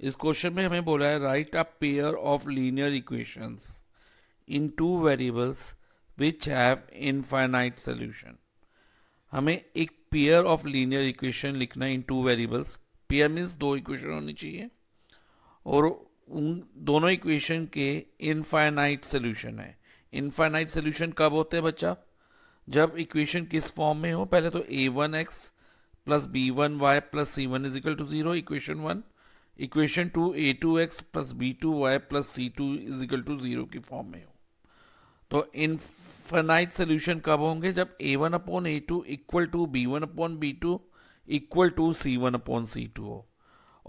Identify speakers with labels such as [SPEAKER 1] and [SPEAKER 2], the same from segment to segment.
[SPEAKER 1] इस क्वेश्चन में हमें बोला है write a pair of linear equations in two variables which have infinite solution हमें एक पेयर ऑफ लीनियर इक्वेशन लिखना है in two variables pair means दो इक्वेशन होनी चाहिए और उन दोनों इक्वेशन के इनफाइनाइट सोल्यूशन है इनफाइनाइट सोल्यूशन कब होते हैं बच्चा जब इक्वेशन किस फॉर्म में हो पहले तो A one X plus B one Y plus C one is equal to zero equation one equation two A two X plus B two Y plus C two is equal to zero की form में हो तो infinite solution कब होंगे जब A one upon A two equal to B one upon B two equal to C one upon C two हो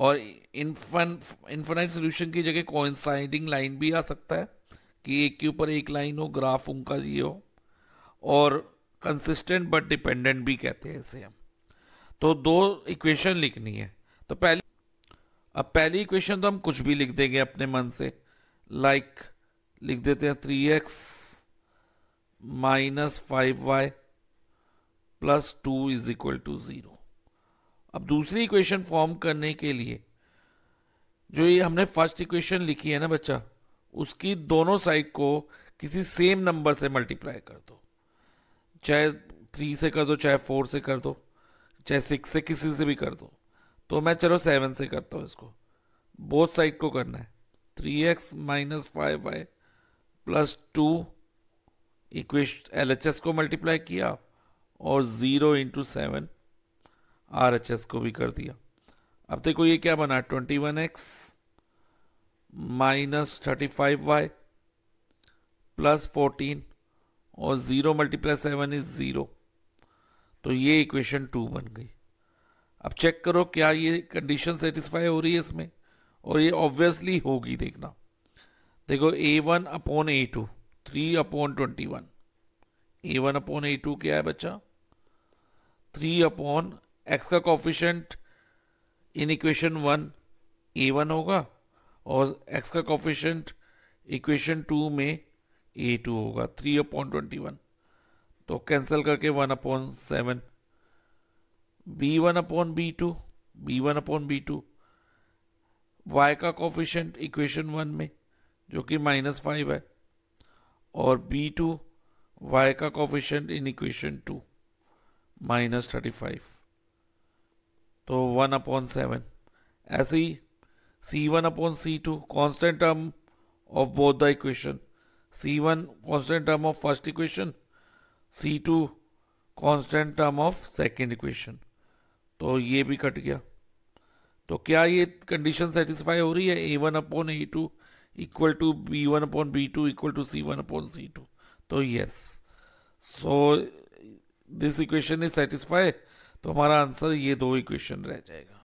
[SPEAKER 1] और इन्फन solution की जगह कोइंसाइडिंग लाइन भी आ सकता है कि एक के ऊपर एक लाइन हो ग्राफ उनका ये हो और कंसिस्टेंट बट डिपेंडेंट भी कहते हैं इसे हम तो दो इक्वेशन लिखनी है तो पहले अब पहली इक्वेशन तो हम कुछ भी लिख देंगे अपने मन से लाइक like, लिख देते हैं three X minus five Y plus two is equal to zero अब दूसरी इक्वेशन फॉर्म करने के लिए जो ये हमने फर्स्ट इक्वेशन लिखी है ना बच्चा उसकी दोनों साइड को किसी सेम नंबर से मल्टीप्लाई कर दो चाहे थ्री से कर दो चाहे फोर से कर दो चाहे सिक्स से किसी से भी कर दो तो मैं चलो सेवन से करता हूँ इसको बोथ साइड को करना है three X minus five Y plus two equation L H S को मल्टीप्लाई किया और zero into seven R H S को भी कर दिया अब देखो ये क्या बना twenty one X minus thirty five Y plus fourteen और zero multiply seven is zero तो ये इक्वेशन टू बन गई अब चेक करो क्या ये कंडीशन सेटिस्फाई हो रही है इसमें और ये ऑब्वियसली होगी देखना देखो A one upon A two three upon twenty one A one upon A two क्या है बच्चा थ्री अपॉन एक्स का coefficient in equation one A one होगा और एक्स का कॉफिशेंट इक्वेशन टू में ए टू होगा थ्री अपॉन ट्वेंटी वन तो कैंसिल करके one upon seven b1 upon B two B one upon B two Y का coefficient equation one में जो कि माइनस फाइव है और बी टू वाई का coefficient in equation two minus thirty five तो वन अपॉन सेवन ऐसे ही C one upon C two constant term of both the equation C one constant term of first equation C two constant term of second equation तो ये भी cut गया तो क्या ये कंडीशन सेटिस्फाई हो रही है A one upon A two equal to B one upon B two equal to C one upon C two तो yes so this equation is satisfy तो हमारा आंसर ये दो इक्वेशन रह जाएगा